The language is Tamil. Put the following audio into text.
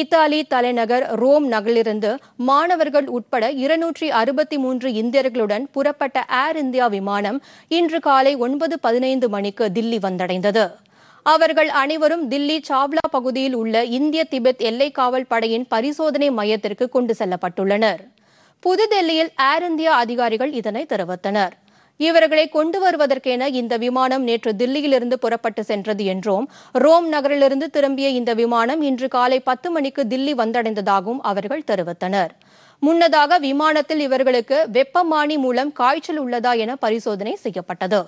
இத்தாலி தலைநகர் ரோம் நகரிலிருந்து மாணவர்கள் உட்பட இருநூற்றி அறுபத்தி மூன்று இந்தியர்களுடன் புறப்பட்ட ஏர் இந்தியா விமானம் இன்று காலை ஒன்பது பதினைந்து மணிக்கு தில்லி வந்தடைந்தது அவர்கள் அனைவரும் தில்லி சாவ்லா பகுதியில் உள்ள இந்திய திபெத் எல்லை காவல் படையின் பரிசோதனை மையத்திற்கு கொண்டு செல்லப்பட்டுள்ளனர் புதுதில்லியில் ஏர் இந்தியா அதிகாரிகள் இதனை தெரிவித்தனா் இவர்களை கொண்டு வருவதற்கென இந்த விமானம் நேற்று தில்லியிலிருந்து புறப்பட்டு சென்றது என்றும் ரோம் நகரிலிருந்து திரும்பிய இந்த விமானம் இன்று காலை பத்து மணிக்கு தில்லி வந்தடைந்ததாகவும் அவர்கள் தெரிவித்தனர் முன்னதாக விமானத்தில் இவர்களுக்கு வெப்பமானி மூலம் காய்ச்சல் உள்ளதா என பரிசோதனை செய்யப்பட்டது